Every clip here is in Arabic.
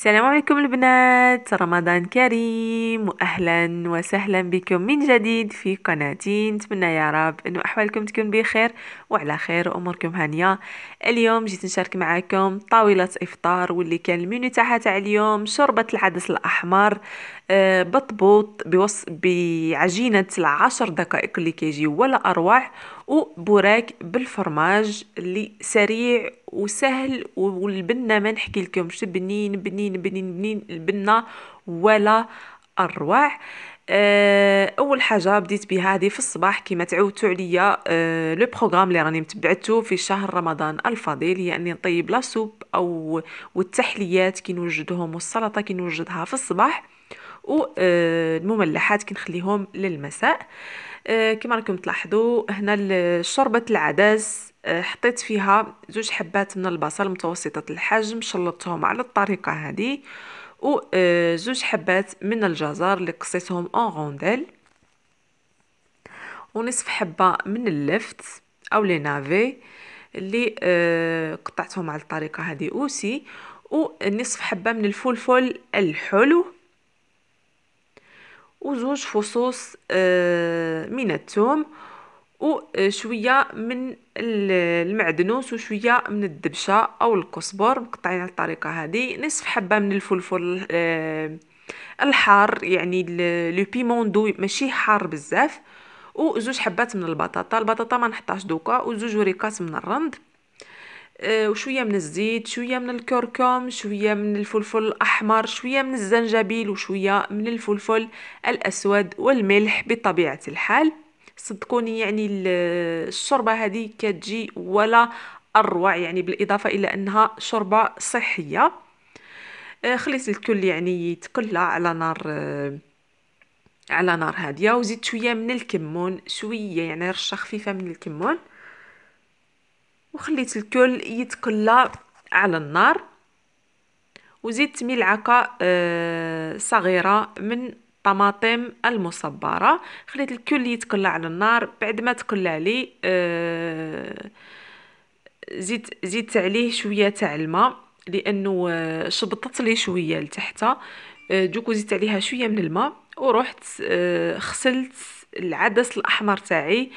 السلام عليكم البنات رمضان كريم واهلا وسهلا بكم من جديد في قناتي نتمنى يا رب ان احوالكم تكون بخير وعلى خير اموركم هانيه اليوم جيت نشارك معكم طاوله افطار واللي كان المنيو تاعها تاع اليوم شوربه العدس الاحمر آه، بطبوط بوص بعجينه العشر دقائق اللي كيجي ولا اروع وبوراك بالفرماج اللي سريع وسهل والبنه ما نحكي لكمش بنين بنين بنين بنين البنه ولا أروع آه، اول حاجه بديت بها هذه في الصباح كما تعودتوا عليا آه، لو بروغرام اللي راني متبعته في شهر رمضان الفضيل هي اني نطيب لا سوب او والتحليات كي نوجدهم والسلطه كي نوجدها في الصباح والمملحات آه، كنخليهم للمساء آه، كما راكم تلاحظوا هنا شوربه العدس آه، حطيت فيها زوج حبات من البصل متوسطه الحجم شلطتهم على الطريقه هذه وزوج حبات من الجزر اللي قصيتهم اون غونديل ونصف حبه من اللفت او لي نافي اللي قطعتهم على الطريقه هذه اوسي ونصف حبه من الفلفل الحلو وزوج فصوص آه، آه، من الثوم وشويه من المعدنوس وشويه من الدبشه او الكسبر مقطعين على الطريقه هذه نصف حبه من الفلفل آه، الحار يعني لو بيمون دو ماشي حار بزاف وزوج حبات من البطاطا البطاطا ما نحطاش دوكا وزوج وريكات من الرند آه، وشويه من الزيت شويه من الكركم شويه من الفلفل الاحمر شويه من الزنجبيل وشويه من الفلفل الاسود والملح بطبيعه الحال صدقوني يعني الشوربه هذه كتجي ولا اروع يعني بالاضافه الى انها شوربه صحيه آه، خليت الكل يعني يتقلى على نار آه، على نار هاديه وزيد شويه من الكمون شويه يعني رشه خفيفه من الكمون وخليت الكل يتقلى على النار وزدت ملعقه آه، صغيره من طماطم المصبره خليت الكل يتقلى على النار بعد ما تقلى عليه آه زدت زدت عليه شويه تاع الماء لانه آه، شبطت لي شويه لتحت آه، دوك زدت عليها شويه من الماء ورحت غسلت العدس الاحمر تاعي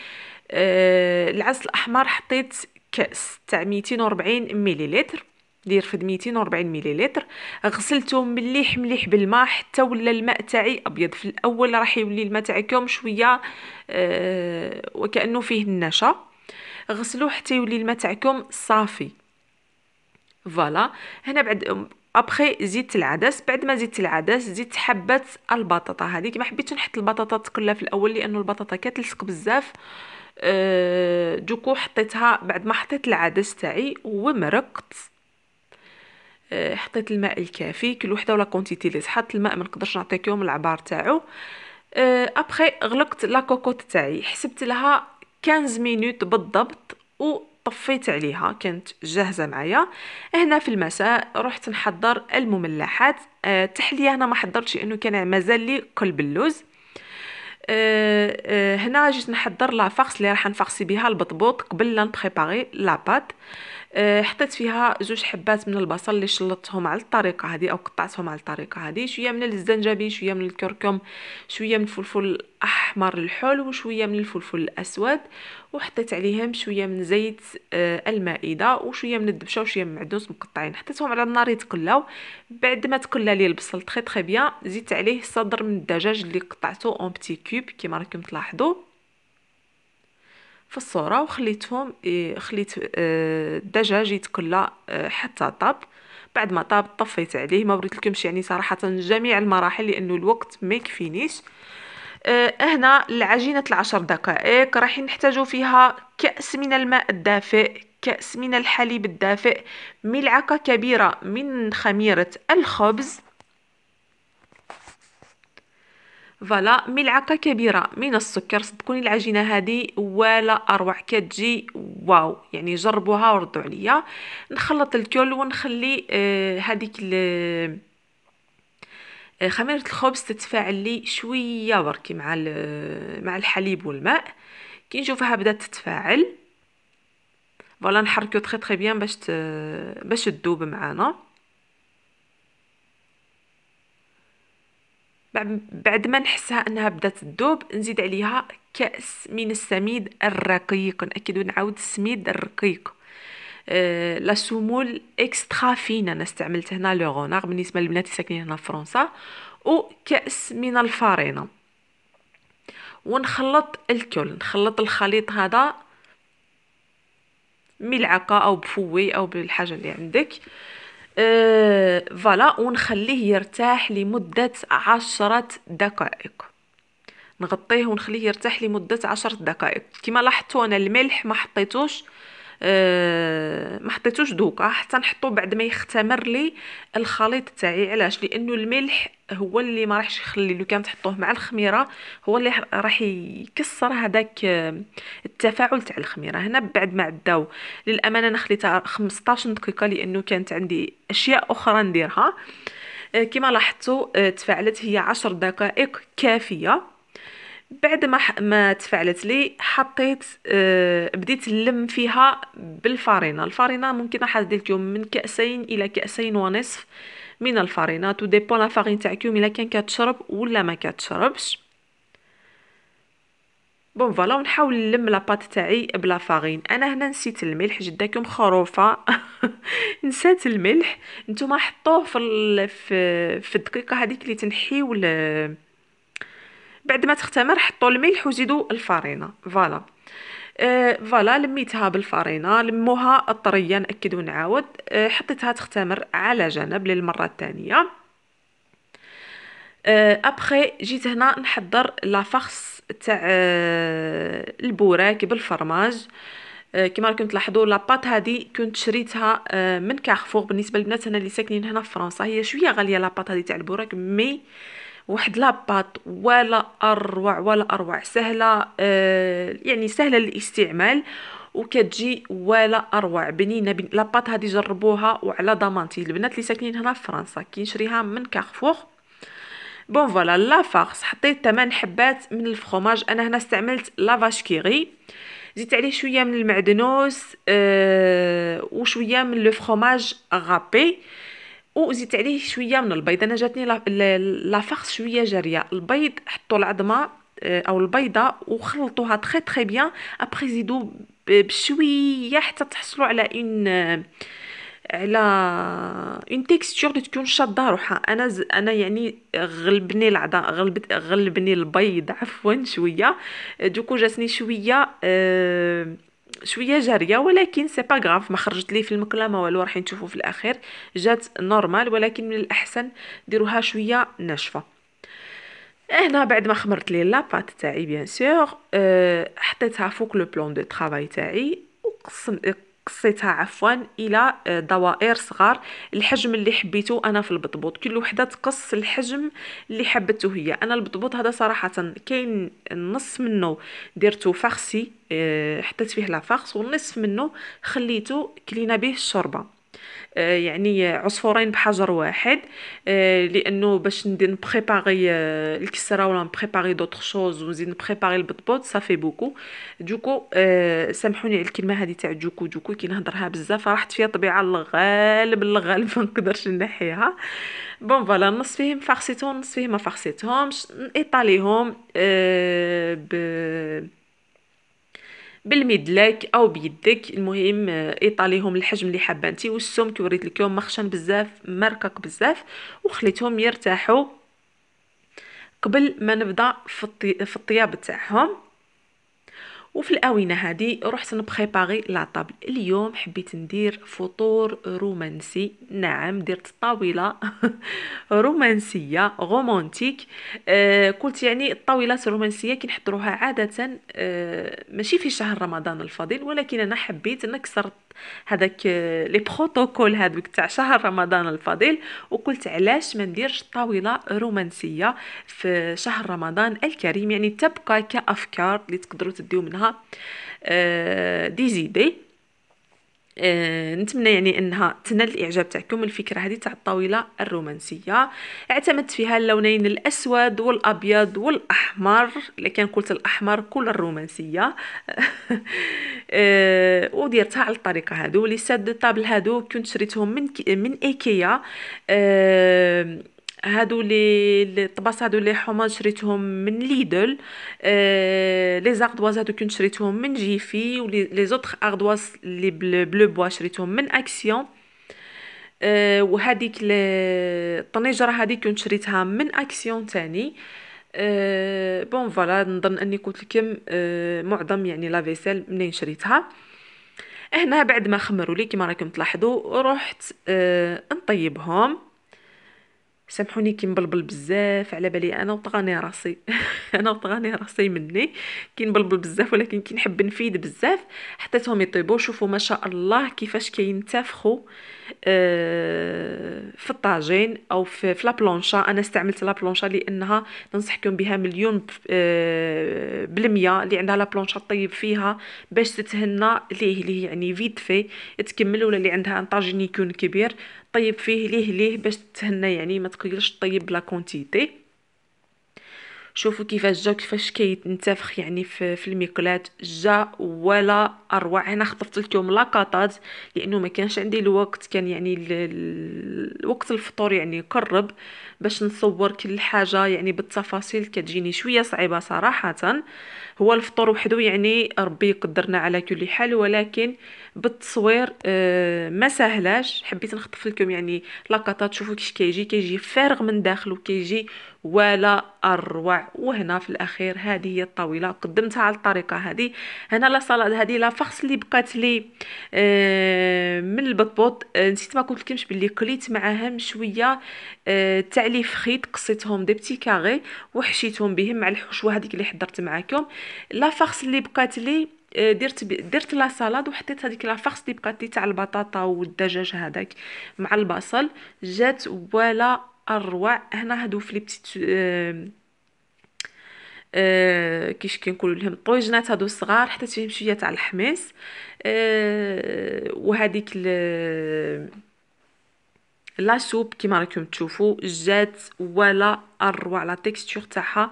العدس الاحمر حطيت كاس تاع 240 مليلتر دير فد 240 مليلتر غسلته مليح مليح بالماء حتى ولا الماء تاعي ابيض في الاول راح يولي الماء تاعكم شويه أه وكانه فيه النشا غسلوه حتى يولي الماء تاعكم صافي فوالا هنا بعد ابخي زيت العدس بعد ما زدت العدس زدت حبه البطاطا هذيك ما حبيتش نحط البطاطا كلها في الاول لانه البطاطا كتلصق بزاف آه دوكو آه، حطيتها بعد ما حطيت العدس تاعي ومرقت آه، حطيت الماء الكافي كل وحده ولا كونتيتي اللي تحط الماء ما نقدرش نعطيكم العبار تاعو أه ابخي غلقت لا كوكوت تاعي حسبت لها 15 مينوت بالضبط و طفيت عليها كانت جاهزة معايا هنا في المساء رحت نحضر المملحات آه، تحلية هنا ما حضرتش انه كان مازال لي قلب اللوز أه، أه، هنا جيت نحضر لا فارس اللي راح نفارسي بها البطبوط قبل لا نبريباري لا بات أه، حطيت فيها جوج حبات من البصل اللي شلطتهم على الطريقه هذه او قطعتهم على الطريقه هذه شويه من الزنجبيل شويه من الكركم شويه من الفلفل الاحمر الحول وشويه من الفلفل الاسود وحطيت عليهم شويه من زيت أه، المائده وشويه من الدبشه وشويه من المعدنوس مقطعين حطيتهم على النار يتقلاو بعد ما تقلى لي البصل تخي تخي بيان زدت عليه صدر من الدجاج اللي قطعته اون بتي كوب كما راكم تلاحظوا في الصوره وخليتهم خليت الدجاج آه، يتكلى آه، حتى طاب بعد ما طاب طفيت عليه ما بغيت لكمش يعني صراحه جميع المراحل لانه الوقت ما يكفينيش آه، هنا العجينه العشر دقائق راح نحتاجو فيها كاس من الماء الدافئ كاس من الحليب الدافئ ملعقه كبيره من خميره الخبز فوالا ملعقه كبيره من السكر صدقوني العجينه هذه ولا اروع كتجي واو يعني جربوها وردوا عليا نخلط الكل ونخلي آه، هذيك آه، خميرة الخبز تتفاعل لي شويه بركي مع مع الحليب والماء كي نشوفها بدات تتفاعل فوالا نحركو تري تري بيان باش باش تذوب معانا بعد ما نحسها انها بدات تذوب نزيد عليها كاس من السميد الرقيق ناكد ونعاود السميد الرقيق آه، لا سومول اكسترا فين انا استعملت هنا لو غونار بالنسبه للبنات ساكنين هنا في فرنسا وكاس من الفارينه ونخلط الكل نخلط الخليط هذا ملعقه او بفوي او بالحاجه اللي عندك آه، فوالا ونخليه يرتاح لمدة عشرة دقائق نغطيه ونخليه يرتاح لمدة عشرة دقائق كما لاحظتوا انا الملح ما حطيتوش ما حطيتوش دوكا حتى نحطو بعد ما يختمر لي الخليط تاعي علاش لانه الملح هو اللي ما راحش يخلي لو كان تحطوه مع الخميره هو اللي راح يكسر هذاك آه، التفاعل تاع الخميره هنا بعد ما عداو للامانه انا خليتها 15 دقيقه لانه كانت عندي اشياء اخرى نديرها آه، كما لاحظتوا آه، تفاعلت هي 10 دقائق كافيه بعد ما ما تفعلت لي حطيت آه بديت نلم فيها بالفارينه الفارينه ممكن حديت لكم من كاسين الى كاسين ونصف من الفارينه تو ديبون لا فارين تاعكم الا كان كتشرب ولا ما كتشربش بون فوالا ونحاول نلم لاباط تاعي بلا فارين انا هنا نسيت الملح جداكم خروفه نسيت الملح نتوما حطوه في في, في الدقيقه هذيك اللي تنحيو بعد ما تختمر حطوا الملح وزيدوا الفارينة فوالا أه، فوالا آه لميتها بالفارينة لموها الطرية ناكد ونعاود آه حطيتها تختمر على جنب للمره الثانيه أه، ابخي جيت هنا نحضر لا تاع أه، البوراك بالفرماج كما راكم تلاحظوا لاباط هذه كنت شريتها من كارفور بالنسبه للبنات هنا اللي ساكنين هنا في فرنسا هي شويه غاليه لاباط هذه تاع البوراك مي آه واحد لاباط ولا اروع ولا اروع سهله آه يعني سهله للاستعمال وكتجي ولا اروع بنينه بن... لاباط هذه جربوها وعلى ضمانتي البنات اللي ساكنين هنا في فرنسا كنشريها من كارفور بون فوالا لا فارس حطيت 8 حبات من الفخوماج انا هنا استعملت لافاش كيغي زدت عليه شويه من المعدنوس آه وشويه من لو فخوماج غابي وزدت عليه شويه من البيض انا جاتني لا شويه جاريه البيض حطوا العظمه آه، او البيضه وخلطوها تري تري بيان ابري زيدو بشويه حتى تحصلوا على اون آه، على اون تيكستور اللي تكون شاده روحها انا ز... انا يعني غلبني العضا غلبت غلبني البيض عفوا شويه دوكو جاتني شويه أه شويه جاريه ولكن سي با غاف ما خرجت لي في المكله ما والو راح نشوفوا في الاخير جات نورمال ولكن من الاحسن ديروها شويه ناشفه هنا بعد ما خمرت لي لاباط تاعي بيان سور أه حطيتها فوق لو بلون دو طرافاي تاعي وقسم قصيتها عفوا الى آه، دوائر صغار الحجم اللي حبيته انا في البطبوط كل وحده تقص الحجم اللي حبته هي انا البطبوط هذا صراحه كاين النص منه درتو فخسي آه، حطيت فيه لا فخس والنصف منه خليته كلينا به الشوربه آه، يعني عصفورين بحجر واحد آه، لانه باش ندير نبريباري آه، الكسره ولا نبريباري دوطخ شوز ونزيد نبريباري البطبوط صافي بوكو دوكو سامحوني على الكلمه هذه تاع دوكو دوكو كي نهضرها بزاف راحت فيها طبيعه الغالب الغالب ما نقدرش نحيها بون فوالا نص فيهم فارسيتهم نص فيهم ما فارسيتهمش نايطاليهم ب بالمدلاك او بيدك المهم آه، ايطاليهم الحجم اللي حابه انت والسمك وريت لكم مخشن بزاف مركك بزاف وخليتهم يرتاحوا قبل ما نبدا في الطياب تاعهم وفي الاونه هذه رحت نبريباري لا طابل اليوم حبيت ندير فطور رومانسي نعم درت طاوله رومانسيه رومانتيك آه، قلت يعني الطاولات الرومانسيه كنحضروها عاده آه، ماشي في شهر رمضان الفضيل ولكن انا حبيت نكسر هذاك آه، لي بروتوكول هذوك تاع شهر رمضان الفضيل وقلت علاش ما نديرش طاوله رومانسيه في شهر رمضان الكريم يعني تبقى كافكار اللي تقدروا تديو منها دي آه، زيدي آه، نتمنى يعني انها تنال الاعجاب تاعكم الفكره هذه تاع الطاوله الرومانسيه اعتمدت فيها اللونين الاسود والابيض والاحمر الا كان قلت الاحمر كل الرومانسيه آه، وديرتها على الطريقه هادو لي ساد طابل هادو كنت شريتهم من من ايكيا آه، هادو لي الطباس هادو لي حومان شريتهم من ليدل آه، لي زاردواز هادو كنت شريتهم من جيفي ولي لي زوطخ اردواز لي بلو بوا شريتهم من اكسيون آه، وهاديك الطنجره هادي كنت شريتها من اكسيون تاني أه بون فوالا نظن اني قلت لكم أه معظم يعني لا فيسيل منين شريتها هنا بعد ما خمروا لي كما راكم تلاحظوا رحت أه نطيبهم سامحوني كي نبلبل بزاف على بالي انا وطغاني راسي انا وطغاني راسي مني كي نبلبل بزاف ولكن كي نحب نفيد بزاف حطيتهم يطيبو شوفوا ما شاء الله كيفاش كينتفخوا كي آه، في الطاجين او في لا بلونشا انا استعملت لا بلونشا لانها ننصحكم بها مليون آه، بالمية اللي عندها لا بلونشا طيب فيها باش تتهنى ليه ليه يعني فيت في تكمل ولا اللي عندها ان طاجين يكون كبير طيب فيه ليه ليه باش تتهنى يعني ما تقيلش طيب لا كونتيتي شوفوا كيفاش جا كيفاش كيتنتفخ يعني في, في الميكولات جا ولا اروع انا خطفت لكم لاكاطات لانه ما كانش عندي الوقت كان يعني الوقت الفطور يعني قرب باش نصور كل حاجه يعني بالتفاصيل كتجيني شويه صعيبه صراحه هو الفطور وحده يعني ربي قدرنا على كل حال ولكن بالتصوير آه، ما سهلاش حبيت نخطف لكم يعني لقطات تشوفوا كيش كيجي كيجي فارغ من داخل كيجي ولا اروع وهنا في الاخير هذه هي الطاوله قدمتها على الطريقه هذه هنا لا صلاد هذه لا فخص اللي بقات لي آه، من البطبوط آه، نسيت ما قلت لكمش باللي قليت معاها شويه تاع لي فخيت قصيتهم دي بتي كاغي وحشيتهم بهم مع الحشوه هذيك اللي حضرت معاكم لا فارس اللي بقات لي آه، درت درت لا سالاد وحطيت هذيك لا فارس اللي بقات لي تاع البطاطا والدجاج هذاك مع البصل جات ولا اروع هنا هادو في لي بتيت اه, آه، كيش كنقولوا لهم الطويجنات هادو الصغار حطيت فيهم شويه تاع الحميص أه وهذيك لا سوب كيما راكم تشوفوا جات ولا اروع لا تيكستور تاعها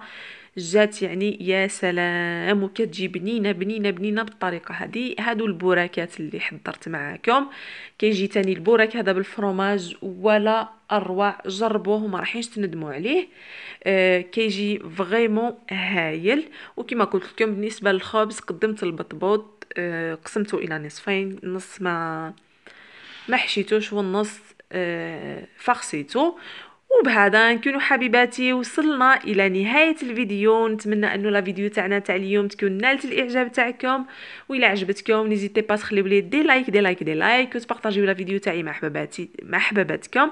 جات يعني يا سلام وكتجي بنينه بنينه بنينه بالطريقه هذه هادو البوراكات اللي حضرت معاكم كيجي تاني البوراك هذا بالفرماج ولا اروع جربوه وما راحينش تندموا عليه آه كيجي فريمون هايل وكما قلت لكم بالنسبه للخبز قدمت البطبوط آه قسمته الى نصفين نص ما ما حشيتوش والنص فخسيتو وبهذا نكونوا حبيباتي وصلنا الى نهايه الفيديو نتمنى انه لا فيديو تاعنا تاع اليوم تكون نالت الاعجاب تاعكم والا عجبتكم نيزيتي با تخليو لي دي لايك دي لايك دي لايك وتبارطاجيو لا فيديو تاعي مع حباباتي مع حباباتكم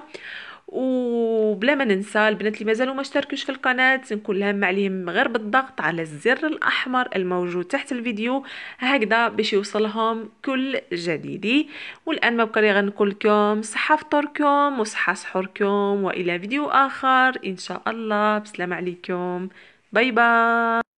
وبلا ما ننسى البنات اللي مازالوا ما اشتركوش في القناه نكون لهم عليهم غير بالضغط على الزر الاحمر الموجود تحت الفيديو هكذا باش يوصلهم كل جديد والان ما بقى لي غنقول لكم صحه فطوركم وصحه سحوركم والى فيديو اخر ان شاء الله بسلام عليكم باي باي